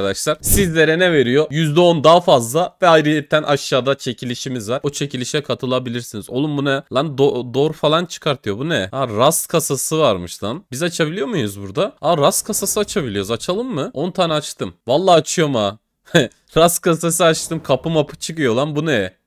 arkadaşlar. Sizlere ne veriyor? %10 daha fazla ve ayrıyetten aşağıda çekilişimiz var. O çekilişe katılabilirsiniz. Oğlum bu ne? Lan do doğru falan çıkartıyor. Bu ne? Ha rast kasası varmış lan. Biz açabiliyor muyuz burada? Ha rast kasası açabiliyoruz. Açalım mı? 10 tane açtım. Vallahi açıyorum ha. rast kasası açtım. Kapı mapı çıkıyor lan. Bu ne?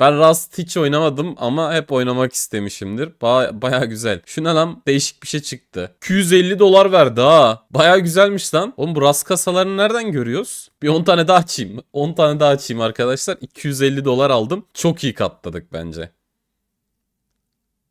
Ben Rust hiç oynamadım ama hep oynamak istemişimdir. Ba baya güzel. Şuna lan değişik bir şey çıktı. 250 dolar verdi ha. Baya güzelmiş lan. Oğlum bu Rust kasalarını nereden görüyoruz? Bir 10 tane daha açayım. 10 tane daha açayım arkadaşlar. 250 dolar aldım. Çok iyi katladık bence.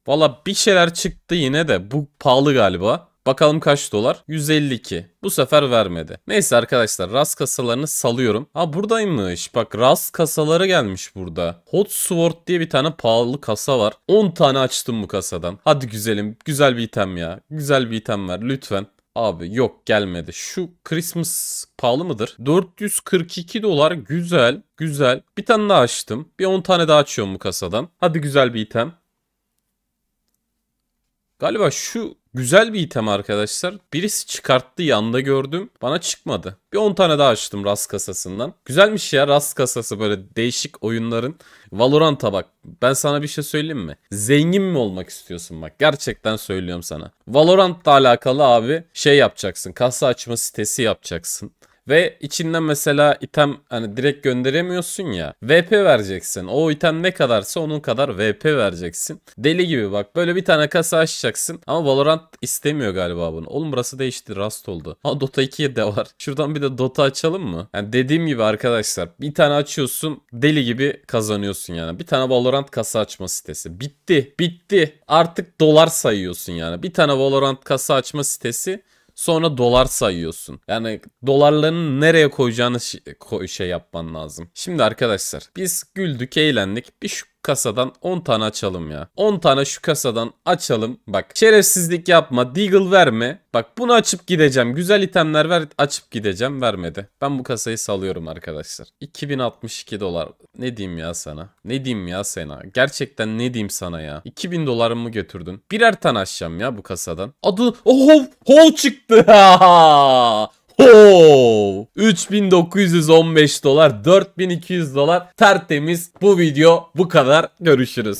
Valla bir şeyler çıktı yine de. Bu pahalı galiba. Bakalım kaç dolar? 152. Bu sefer vermedi. Neyse arkadaşlar rast kasalarını salıyorum. Ha buradaymış. Bak rast kasaları gelmiş burada. Hot Sword diye bir tane pahalı kasa var. 10 tane açtım bu kasadan. Hadi güzelim. Güzel bir item ya. Güzel bir item ver lütfen. Abi yok gelmedi. Şu Christmas pahalı mıdır? 442 dolar güzel güzel. Bir tane daha açtım. Bir 10 tane daha açıyorum bu kasadan. Hadi güzel bir item. Galiba şu Güzel bir item arkadaşlar. Birisi çıkarttı yanda gördüm. Bana çıkmadı. Bir 10 tane daha açtım Rast kasasından. Güzelmiş ya Rast kasası böyle değişik oyunların. Valorant'a bak. Ben sana bir şey söyleyeyim mi? Zengin mi olmak istiyorsun bak? Gerçekten söylüyorum sana. Valorant'la alakalı abi şey yapacaksın. Kasa açma sitesi yapacaksın ve içinde mesela item hani direkt gönderemiyorsun ya. VP vereceksin. O item ne kadarsa onun kadar VP vereceksin. Deli gibi bak böyle bir tane kasa açacaksın ama Valorant istemiyor galiba bunu. Oğlum burası değişti rast oldu. Ha Dota 2'ye de var. Şuradan bir de Dota açalım mı? Yani dediğim gibi arkadaşlar bir tane açıyorsun deli gibi kazanıyorsun yani. Bir tane Valorant kasa açma sitesi. Bitti. Bitti. Artık dolar sayıyorsun yani. Bir tane Valorant kasa açma sitesi Sonra dolar sayıyorsun. Yani dolarlarını nereye koyacağını şey yapman lazım. Şimdi arkadaşlar biz güldük eğlendik. Bir şu kasadan 10 tane açalım ya. 10 tane şu kasadan açalım. Bak şerefsizlik yapma. Deagle verme. Bak bunu açıp gideceğim. Güzel itemler ver açıp gideceğim. Vermedi. Ben bu kasayı salıyorum arkadaşlar. 2062 dolar. Ne diyeyim ya sana? Ne diyeyim ya sana? Gerçekten ne diyeyim sana ya? 2000 dolarımı götürdün. Birer tane açacağım ya bu kasadan. Adı oh hov çıktı. Oh! 3915 dolar, 4200 dolar tertemiz. Bu video bu kadar. Görüşürüz.